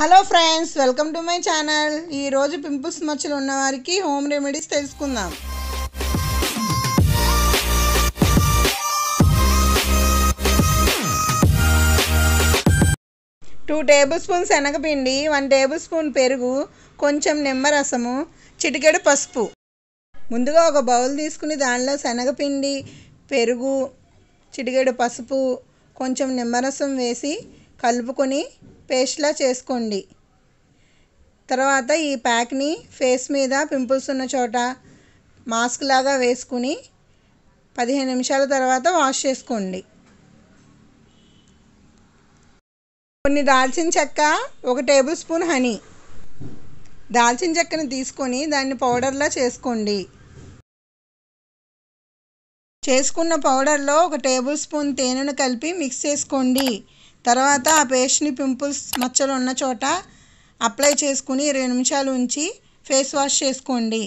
hello friends welcome to my channel ఈరోజు pimples మచ్చలు ఉన్నవారికి హోమ్ రెమెడీస్ తెలుసుకుందాం టూ టేబుల్ స్పూన్స్ శనగపిండి వన్ టేబుల్ స్పూన్ పెరుగు కొంచెం నిమ్మరసము చిటికెడు పసుపు ముందుగా ఒక బౌల్ తీసుకుని దానిలో శనగపిండి పెరుగు చిటికెడు పసుపు కొంచెం నిమ్మరసం వేసి కలుపుకొని పేస్ట్లా చేసుకోండి తర్వాత ఈ ప్యాక్ని ఫేస్ మీద పింపుల్స్ ఉన్న చోట మాస్క్ లాగా వేసుకుని పదిహేను నిమిషాల తర్వాత వాష్ చేసుకోండి కొన్ని దాల్చిన చెక్క ఒక టేబుల్ స్పూన్ హనీ దాల్చిన చెక్కని తీసుకొని దాన్ని పౌడర్లా చేసుకోండి చేసుకున్న పౌడర్లో ఒక టేబుల్ స్పూన్ తేనెను కలిపి మిక్స్ చేసుకోండి తర్వాత ఆ పేస్ట్ని పింపుల్స్ మచ్చలు ఉన్న చోట అప్లై చేసుకుని ఇరవై నిమిషాలు ఉంచి ఫేస్ వాష్ చేసుకోండి